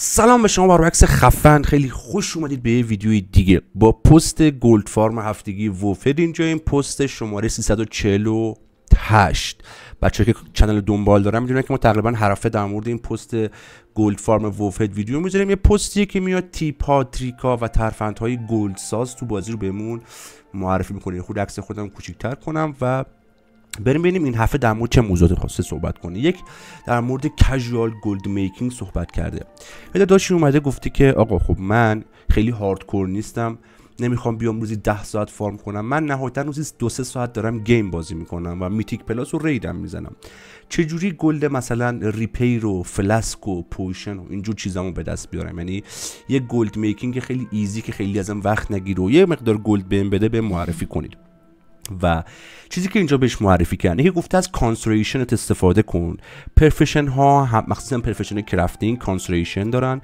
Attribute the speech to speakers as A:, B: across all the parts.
A: سلام به شما باربکس خفن خیلی خوش اومدید به یه ویدیوی دیگه با پست گلد فارم هفتگی وفد اینجا این پست شماره 348 بچه که چنل دنبال دارن میدونن که ما تقریبا حرفه در مورد این پست گلد فارم وفد ویدیو میذاریم یه پستیه که میاد تیپ تریکا و ترفندهای گلد ساز تو بازی رو بهمون معرفی میکنه خود عکس خودم کوچیکتر کنم و بریم ببینیم این هفته در مورد چه موضوعاتی خواسته صحبت کنه یک در مورد کژوال گلد میکینگ صحبت کرده یه داشتی اومده گفتی که آقا خب من خیلی هاردکور نیستم نمیخوام بیام روزی 10 ساعت فارم کنم من نهایتا روزی دو سه ساعت دارم گیم بازی میکنم و میتیک پلاس و ریدم میزنم چه جوری گلد مثلا ریپیر و فلاسک و پوشن و اینجور چیزامو به دست بیارم یعنی یه گلد میکینگ خیلی ایزی که خیلی ازم وقت نگیره و یه مقدار گلد بهم بده به معرفی کنید و چیزی که اینجا بهش معرفی کردن که گفته از کانسریشنت استفاده کن پرفشن ها هم مخصوصا پرفشن کرافتینگ کانسریشن دارن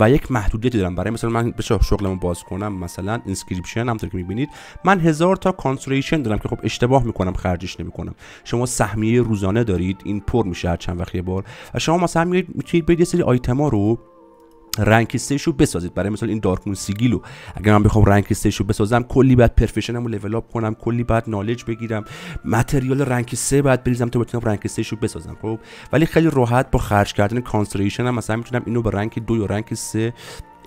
A: و یک محدودیتی دارن برای مثلا من بشه شغلمو باز کنم مثلا اینسکریپشن همطور که میبینید من هزار تا دارم که خب اشتباه میکنم خرجش نمیکنم شما سهمیه روزانه دارید این پر میشه هر چند وقت یه بار و شما مثلا میتونید برید یه سری آیتما رو رنک رو بسازید برای مثال این دارک سیگیلو اگر من بخوام رنک رو بسازم کلی بعد پرفشنمو لول اپ کنم کلی بعد نالج بگیرم متریال رنک سه بعد بریزم تا بتونم رنک 3 رو بسازم خب ولی خیلی راحت با خرج کردن کانستریشن هم مثلا میتونم اینو به رنک دو یا رنک سه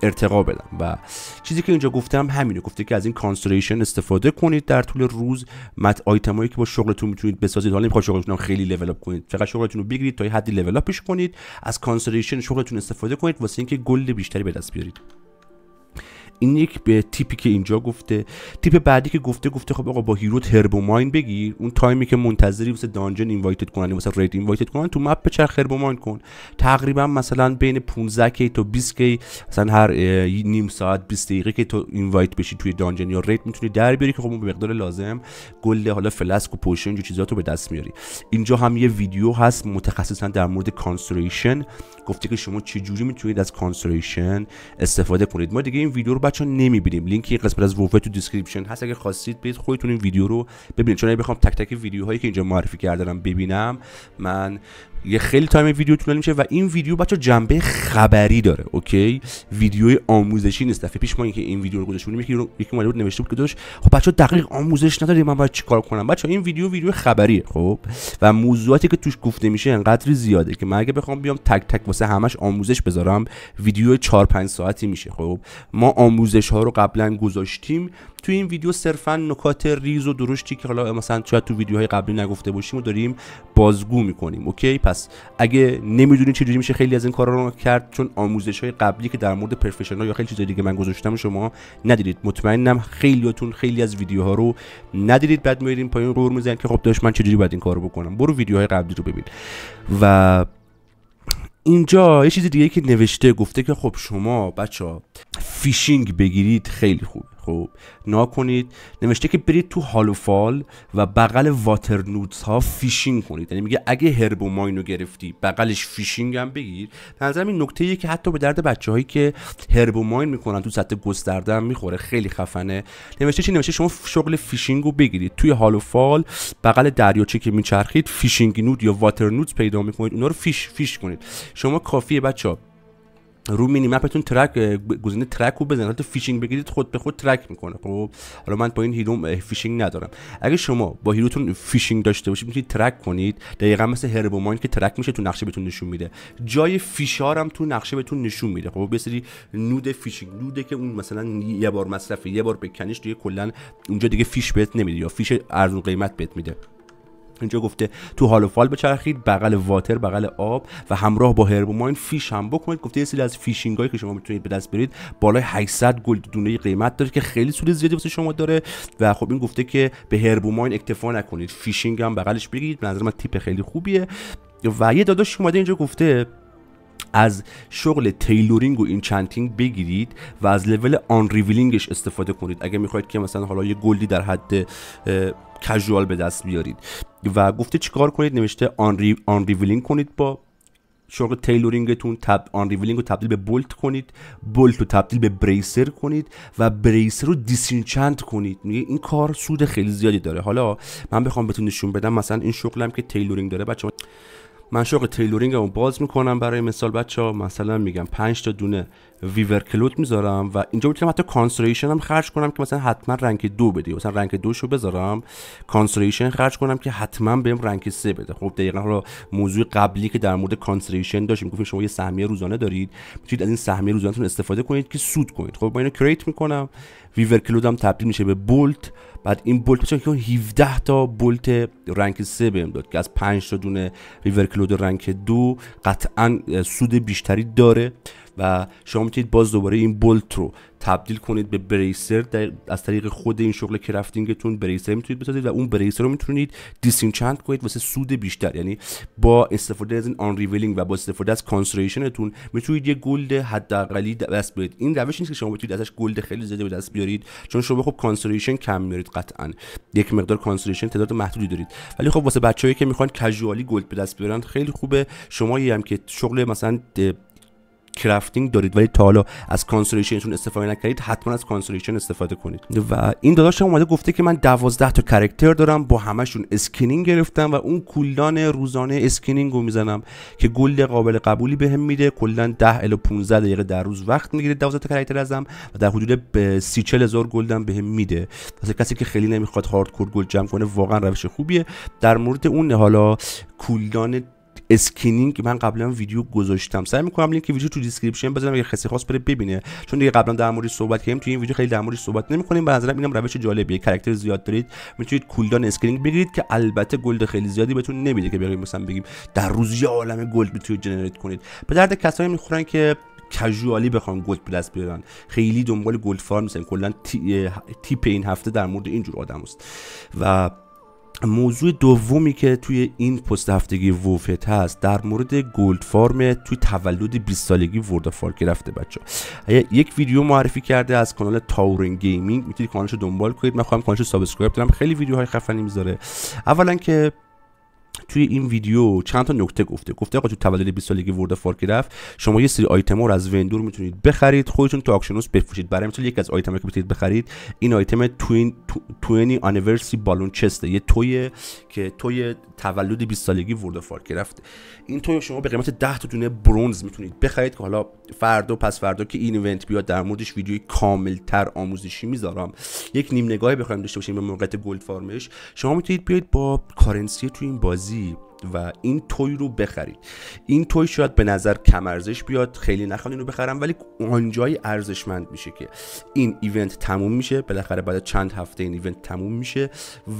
A: ارتقا بدم و چیزی که اینجا گفتم همینه گفته که از این کانستریشن استفاده کنید در طول روز مت هایی که با شغلتون میتونید بسازید حالا نمیخواد شغلتون خیلی لول اپ کنید فقط شغلتون رو بگیرید تا یه حدی لول اپش کنید از کانستریشن شغلتون استفاده کنید واسه اینکه گل بیشتری به دست بیارید این یک به تیپی که اینجا گفته تیپ بعدی که گفته گفته خب آقا با هیرو تربو ماین بگیر اون تایمی که منتظری واسه دانجن اینوایتد کنن واسه رید اینوایتد کنن تو مپ چرخ هربو ماین کن تقریبا مثلا بین 15 کی تا 20 کی مثلا هر نیم ساعت 20 دقیقه که تو اینوایت بشی توی دانجن یا رید میتونی در بیاری که خب اون به مقدار لازم گل حالا فلسک و پوشن اینجور تو به دست میاری اینجا هم یه ویدیو هست متخصصا در مورد کانستریشن گفته که شما چه چجوری میتونید از کانستریشن استفاده کنید ما دیگه این ویدیو رو بچه نمیبینیم لینک این قسمت از ووفه تو دیسکریپشن هست اگه خواستید برید خودتون این ویدیو رو ببینید چون اگه بخوام تک تک ویدیوهایی که اینجا معرفی کردم ببینم من یه خیلی تایم ویدیو طولانی میشه و این ویدیو بچا جنبه خبری داره اوکی ویدیوی آموزشی نیست دفعه پیش ما که این ویدیو رو گذاشتیم یکی رو یکی مالی بود نوشته بود که داشت. خب بچا دقیق آموزش نداره من باید چیکار کنم بچا این ویدیو ویدیو خبریه خب و موضوعاتی که توش گفته میشه انقدر زیاده که من اگه بخوام بیام تک تک واسه همش آموزش بذارم ویدیو 4 5 ساعتی میشه خب ما آموزش ها رو قبلا گذاشتیم تو این ویدیو صرفا نکات ریز و درشتی که حالا مثلا شاید تو ویدیوهای قبلی نگفته باشیم و داریم بازگو میکنیم اوکی اگه نمیدونید چجوری میشه خیلی از این کارا رو کرد چون آموزش های قبلی که در مورد ها یا خیلی چیزای دیگه من گذاشتم شما ندیدید مطمئنم خیلیاتون خیلی از ها رو ندیدید بعد میرید پایین قور میزنید که خب داشت من چجوری باید این کارو بکنم برو ویدیوهای قبلی رو ببین و اینجا یه چیز دیگه که نوشته گفته که خب شما بچه فیشینگ بگیرید خیلی خوب خب کنید نوشته که برید تو هالوفال و بغل واتر نودز ها فیشینگ کنید یعنی میگه اگه هرب ماینو گرفتی بغلش فیشینگ هم بگیر نظرم این نکته که حتی به درد بچه هایی که هربوماین ماین میکنن تو سطح گسترده هم میخوره خیلی خفنه نوشته چی نوشته شما شغل فیشینگ رو بگیرید توی هالوفال بغل دریاچه که میچرخید فیشینگ نود یا واتر نودز پیدا میکنید اونا رو فیش فیش کنید شما کافیه بچه رو مینی مپتون ترک گزینه ترک رو بزنید فیشینگ بگیرید خود به خود ترک میکنه خب حالا من با این هیرو فیشینگ ندارم اگه شما با هیروتون فیشینگ داشته باشید میتونید ترک کنید دقیقا مثل هربومان که ترک میشه تو نقشه بهتون نشون میده جای فیشار هم تو نقشه بهتون نشون میده خب یه سری نود فیشینگ نوده که اون مثلا یه بار مصرفه یه بار بکنیش دیگه کلا اونجا دیگه فیش بهت نمیده یا فیش ارزون قیمت بهت میده اینجا گفته تو حال و فال بچرخید بغل واتر بغل آب و همراه با هربوماین فیش هم بکنید گفته یه سری از فیشینگ هایی که شما میتونید به دست برید بالای 800 گلد دونه قیمت داره که خیلی سود زیادی واسه شما داره و خب این گفته که به هربوماین اکتفا نکنید فیشینگ هم بغلش بگیرید به نظر من تیپ خیلی خوبیه و یه داداش اومده اینجا گفته از شغل تیلورینگ و اینچنتینگ بگیرید و از لول آن ریویلینگش استفاده کنید اگه میخواید که مثلا حالا یه گلدی در حد کژوال به دست بیارید و گفته چیکار کنید نوشته آن, آن کنید با شغل تیلورینگتون تب آن ریویلینگ رو تبدیل به بولت کنید بولت رو تبدیل به بریسر کنید و بریسر رو دیسینچنت کنید میگه این کار سود خیلی زیادی داره حالا من بخوام بهتون نشون بدم مثلا این شغلم که تیلورینگ داره بچه من شوق تیلورینگ رو باز میکنم برای مثال بچه ها مثلا میگم 5 تا دونه ویور کلوت میذارم و اینجا میتونم حتی کانسریشن هم خرج کنم که مثلا حتما رنگ دو بده مثلا رنگ دو رو بذارم کانسریشن خرج کنم که حتما بهم رنگ سه بده خب دقیقا حالا موضوع قبلی که در مورد کانسریشن داشتیم گفتیم شما یه سهمیه روزانه دارید میتونید از این سهمیه روزانهتون استفاده کنید که سود کنید خب با اینو کریت میکنم ویور کلوت هم تبدیل میشه به بولت بعد این بولت بچه که 17 تا بولت رنگ 3 بهم داد که از 5 تا دونه ریور کلود رنگ 2 قطعا سود بیشتری داره و شما میتونید باز دوباره این بولت رو تبدیل کنید به بریسر از طریق خود این شغل کرافتینگتون بریسر میتونید بسازید و اون بریسر رو میتونید دیسینچنت کنید واسه سود بیشتر یعنی با استفاده از این آن ریویلینگ و با استفاده از کانسریشنتون میتونید یه گلد حداقلی دست بیارید این روش نیست که شما بتونید ازش گلد خیلی زیادی به دست بیارید چون شما خب کانسریشن کم میارید قطعا یک مقدار کانسریشن تعداد محدودی دارید ولی خب واسه بچه‌ای که میخوان کژوالی گلد به دست بیارن خیلی خوبه شما هم که شغل مثلا کرافتینگ دارید ولی تا حالا از کانسولیشنشون استفاده نکردید حتما از کنسولیشن استفاده کنید و این داداشم اومده گفته که من 12 تا کرکتر دارم با همشون اسکینینگ گرفتم و اون کولدان روزانه اسکینینگ رو میزنم که گلد قابل قبولی بهم به میده کلا 10 الی 15 دقیقه در روز وقت میگیره 12 تا کرکتر ازم و در حدود 30 40 هزار گلدم بهم میده واسه کسی که خیلی نمیخواد هاردکور گل جمع کنه واقعا روش خوبیه در مورد اون حالا کولدان اسکینینگ من قبلا ویدیو گذاشتم سعی میکنم لینک ویدیو تو دیسکریپشن بذارم اگه کسی خواست بره ببینه چون دیگه قبلا در موردش صحبت کردیم تو این ویدیو خیلی در مورد صحبت نمیکنیم به نظرم اینم روش جالبیه کاراکتر زیاد دارید میتونید کولدان اسکینینگ بگیرید که البته گلد خیلی زیادی بهتون نمیده که بگیم مثلا بگیم در روز یه عالم گلد میتونید جنریت کنید به درد کسایی میخورن که کژوالی بخوان گلد پلاس بیارن خیلی دنبال گلد فارم نیستن کلا تیپ این هفته در مورد اینجور آدم است و موضوع دومی که توی این پست هفتگی ووفت هست در مورد گولد فارم توی تولد 20 سالگی ورد فار گرفته بچه یک ویدیو معرفی کرده از کانال تاورن گیمینگ میتونید کانالش دنبال کنید من خواهم کانالش سابسکرایب دارم خیلی ویدیوهای خفنی میذاره اولا که توی این ویدیو چند تا نکته گفته گفته آقا تو تولد 20 سالگی ورد فارک گرفت شما یه سری آیتم رو از وندور میتونید بخرید خودتون تو آکشنوس بفروشید برای مثال یک از آیتم که میتونید بخرید این آیتم توین توی انیورسری بالون چسته یه توی که توی تولد 20 سالگی ورد فارک گرفت این توی شما به قیمت 10 تا دونه برونز میتونید بخرید که حالا فردا پس فردا که این ایونت بیاد در موردش ویدیوی کاملتر آموزشی میذارم یک نیم نگاهی بخوایم داشته باشیم به موقعیت گلد فارمش شما میتونید بیاید با کارنسی تو این بازی و این توی رو بخرید این توی شاید به نظر کم ارزش بیاد خیلی نخوان این رو بخرم ولی آنجایی ارزشمند میشه که این ایونت تموم میشه بالاخره بعد چند هفته این ایونت تموم میشه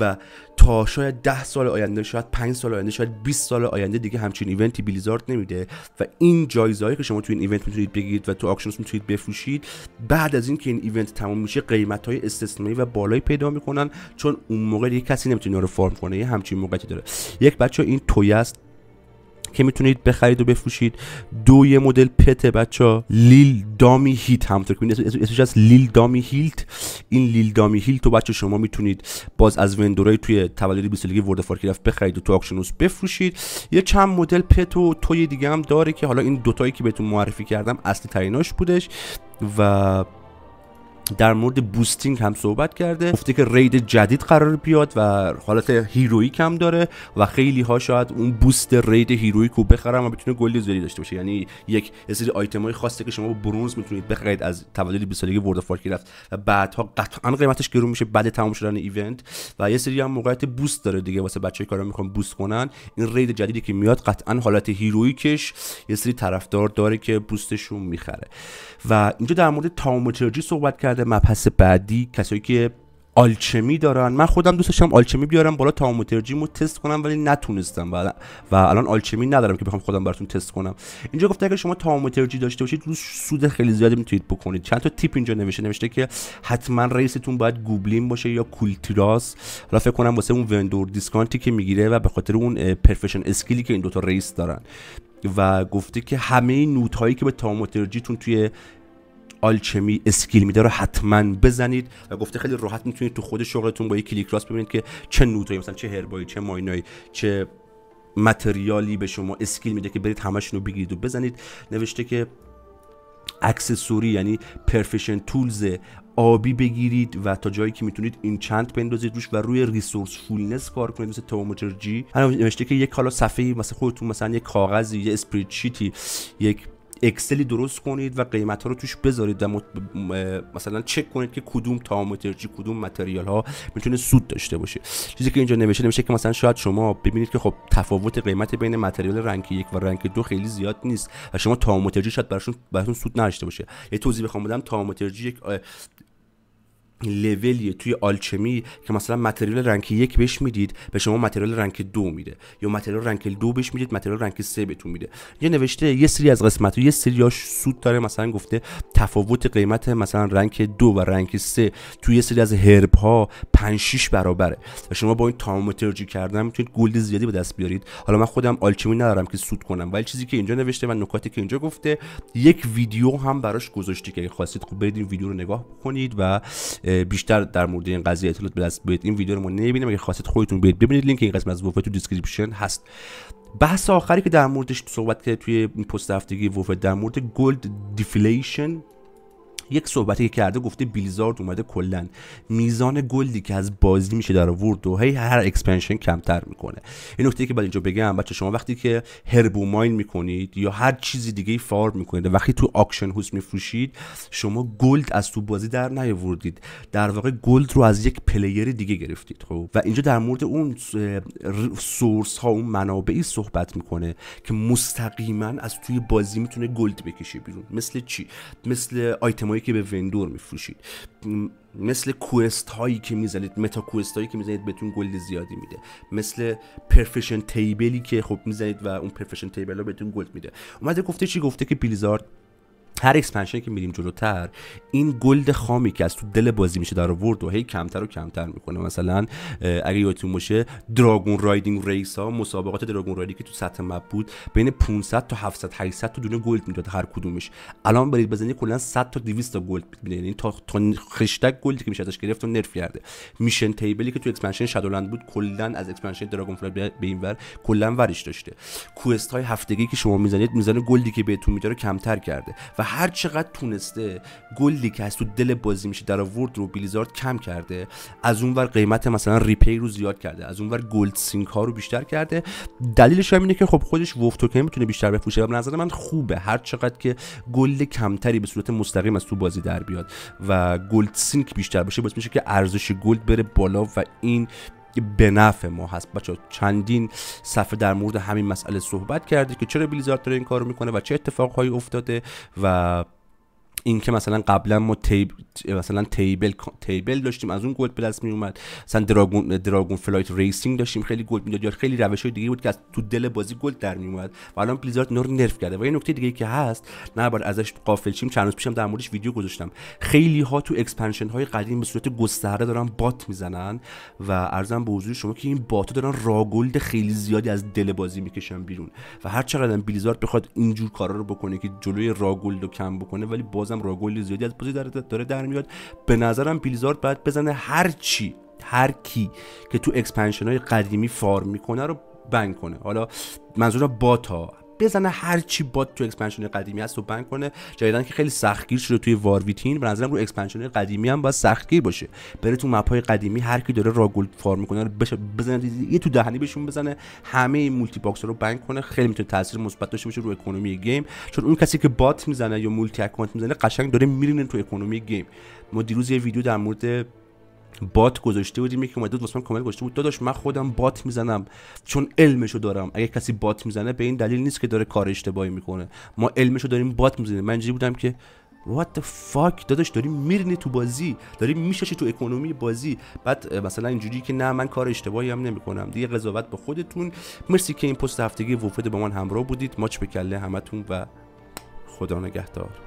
A: و تا شاید 10 سال آینده شاید 5 سال آینده شاید 20 سال آینده دیگه همچین ایونتی بلیزارد نمیده و این جایزهایی که شما تو این ایونت میتونید بگیرید و تو آکشنز میتونید بفروشید بعد از اینکه این ایونت تمام میشه قیمت های استثنایی و بالایی پیدا میکنن چون اون موقع دیگه کسی نمیتونه رو فارم کنه یه همچین موقعیتی داره یک بچه این تویست که میتونید بخرید و بفروشید دو یه مدل پت بچه لیل دامی هیت هم که اسمش از لیل دامی هیلت این لیل دامی هیلت و بچه شما میتونید باز از وندورای توی تولد 20 سالگی ورد بخرید و تو آکشنوس بفروشید یه چند مدل پت و توی دیگه هم داره که حالا این دوتایی که بهتون معرفی کردم اصلی تریناش بودش و در مورد بوستینگ هم صحبت کرده گفته که رید جدید قرار بیاد و حالت هیرویک هم داره و خیلی ها شاید اون بوست رید هیرویک رو بخرم و بتونه گلی زیادی داشته باشه یعنی یک سری آیتمای خاصی که شما با برونز میتونید بخرید از تولد 20 سالگی ورد اف رفت و بعدها قطعا قیمتش گرون میشه بعد تمام شدن ایونت و یه سری هم موقعیت بوست داره دیگه واسه بچه کارا میخوان بوست کنن این رید جدیدی که میاد قطعا حالت هیرویکش یه سری طرفدار داره که بوستشون میخره و اینجا در مورد صحبت کرد کرده مبحث بعدی کسایی که آلچمی دارن من خودم دوست داشتم آلچمی بیارم بالا تاموترجی مو تست کنم ولی نتونستم و, و الان آلچمی ندارم که بخوام خودم براتون تست کنم اینجا گفته اگر شما تاموترجی داشته باشید روز سود خیلی زیادی میتونید بکنید چند تا تیپ اینجا نوشته نوشته که حتما رئیستون باید گوبلین باشه یا کولتراس حالا فکر کنم واسه اون وندور دیسکانتی که میگیره و به خاطر اون پرفشن اسکیلی که این دوتا رئیس دارن و گفته که همه نوت هایی که به تاموترجیتون توی آلچمی اسکیل میده رو حتما بزنید و گفته خیلی راحت میتونید تو خود شغلتون با یک کلیک راست ببینید که چه نوتایی مثلا چه هربایی چه ماینایی چه متریالی به شما اسکیل میده که برید همشون رو بگیرید و بزنید نوشته که اکسسوری یعنی پرفیشن تولز آبی بگیرید و تا جایی که میتونید این چند بندازید روش و روی ریسورس فولنس کار کنید مثل تومترجی هر نوشته که یک حالا صفحه مثلا خودتون مثلا یک کاغذی یه اسپریدشیتی یک اکسلی درست کنید و قیمت ها رو توش بذارید و مثلا چک کنید که کدوم تامترجی کدوم متریال ها میتونه سود داشته باشه چیزی که اینجا نوشته نمیشه که مثلا شاید شما ببینید که خب تفاوت قیمت بین متریال رنگ یک و رنگ دو خیلی زیاد نیست و شما تاماترجی شاید براتون براتون سود نداشته باشه یه توضیح بخوام بدم تامترجی یک لولیه توی آلچمی که مثلا متریال رنگ یک بهش میدید به شما متریال رنگ دو میده یا متریال رنگ دو بهش میدید متریال رنگ سه بهتون میده یه نوشته یه سری از قسمت و یه سریاش سود داره مثلا گفته تفاوت قیمت مثلا رنگ دو و رنگ سه توی یه سری از هرب ها 5 6 برابره و شما با این تامومترجی کردن میتونید گلد زیادی به دست بیارید حالا من خودم آلچمی ندارم که سود کنم ولی چیزی که اینجا نوشته و نکاتی که اینجا گفته یک ویدیو هم براش گذاشته که خواستید خوب برید این ویدیو رو نگاه کنید و بیشتر در مورد این قضیه اطلاعات به دست این ویدیو رو ما نمیبینیم اگه خواستید خودتون برید ببینید لینک این قسمت از ووفه تو دیسکریپشن هست بحث آخری که در موردش صحبت کرد توی این پست هفتگی ووفه در مورد گلد دیفلیشن یک صحبتی که کرده گفته بیلزارد اومده کلا میزان گلدی که از بازی میشه در آورد و هی هر اکسپنشن کمتر میکنه این نکته که باید اینجا بگم بچه شما وقتی که هربوماین میکنید یا هر چیزی دیگه ای میکنید وقتی تو آکشن هوس میفروشید شما گلد از تو بازی در نیاوردید در واقع گلد رو از یک پلیر دیگه گرفتید خب و اینجا در مورد اون سورس ها اون منابعی صحبت میکنه که مستقیما از توی بازی میتونه گلد بکشه بیرون مثل چی مثل آیتم هایی که به وندور میفروشید مثل کوست هایی که میزنید متا کوست هایی که میزنید بهتون گلد زیادی میده مثل پرفشن تیبلی که خب میزنید و اون پرفشن تیبل ها بهتون گلد میده اومده گفته چی گفته که بلیزارد هر اکسپنشنی که میریم جلوتر این گلد خامی که از تو دل بازی میشه در ورد و هی کمتر و کمتر میکنه مثلا اگه یادتون باشه دراگون رایدینگ ریس ها مسابقات دراگون رایدینگ که تو سطح مپ بود بین 500 تا 700 800 تا دونه گلد میداد هر کدومش الان برید بزنید کلا 100 تا 200 تا گلد میبینید یعنی تا خشتک گلدی که میشه ازش گرفت و نرف کرده میشن تیبلی که تو اکسپنشن شادولند بود کلا از اکسپنشن دراگون فلاگ به این ور کلا ورش داشته کوست های هفتگی که شما میزنید میزان گلدی که بهتون میداره کمتر کرده و هر چقدر تونسته گلی که از تو دل بازی میشه در آورد رو بلیزارد کم کرده از اونور قیمت مثلا ریپی رو زیاد کرده از اونور گلد سینک ها رو بیشتر کرده دلیلش هم اینه که خب خودش وف توکن میتونه بیشتر بفروشه و به نظر من خوبه هر چقدر که گل کمتری به صورت مستقیم از تو بازی در بیاد و گلد سینک بیشتر باشه باعث میشه که ارزش گلد بره بالا و این به نفع ما هست بچه چندین صفحه در مورد همین مسئله صحبت کرده که چرا بلیزارد داره این کارو میکنه و چه اتفاقهایی افتاده و اینکه مثلا قبلا ما تیب... مثلا تیبل تیبل داشتیم از اون گلد پلاس می اومد مثلا دراگون دراگون فلایت ریسینگ داشتیم خیلی گلد میداد یا خیلی روش های دیگه بود که از تو دل بازی گلد در می اومد و الان بلیزارد نور نرف کرده و یه نکته دیگه که هست نه ازش قافل شیم چند روز پیشم در موردش ویدیو گذاشتم خیلی ها تو اکسپنشن های قدیم به صورت گسترده دارن بات میزنن و ارزم به حضور شما که این بات دارن راگولد خیلی زیادی از دل بازی میکشن بیرون و هر چقدر بلیزارد بخواد اینجور کارا رو بکنه که جلوی راگلد رو کم بکنه ولی بازم بازم گل زیادی از بازی داره, داره در میاد به نظرم بیلزارد باید بزنه هر چی هر کی که تو اکسپنشن های قدیمی فارم میکنه رو بنگ کنه حالا منظورم باتا بزنه هر چی باد تو اکسپنشن قدیمی هست و بنگ کنه جدیدن که خیلی سختگیر شده توی وارویتین به نظرم رو اکسپنشن قدیمی هم باید سختگیر باشه بره تو های قدیمی هر کی داره راگول فارم میکنه آره، بشه بزنه یه تو دهنی بهشون بزنه همه این مولتی باکس رو بنگ کنه خیلی میتونه تاثیر مثبت داشته باشه رو اکونومی گیم چون اون کسی که بات میزنه یا مولتی اکانت میزنه قشنگ داره میرینه تو اکونومی گیم ما دیروز یه ویدیو در مورد بات گذاشته بودیم یکی اومده بود واسه من کامل گذاشته بود داداش من خودم بات میزنم چون علمشو دارم اگه کسی بات میزنه به این دلیل نیست که داره کار اشتباهی میکنه ما علمشو داریم بات میزنیم من بودم که what the fuck داداش داری میرینی تو بازی داری میششی تو اکونومی بازی بعد مثلا اینجوری که نه من کار اشتباهی هم نمیکنم دیگه قضاوت به خودتون مرسی که این پست هفتگی وفد با من همراه بودید ماچ به کله همتون و خدا نگهدار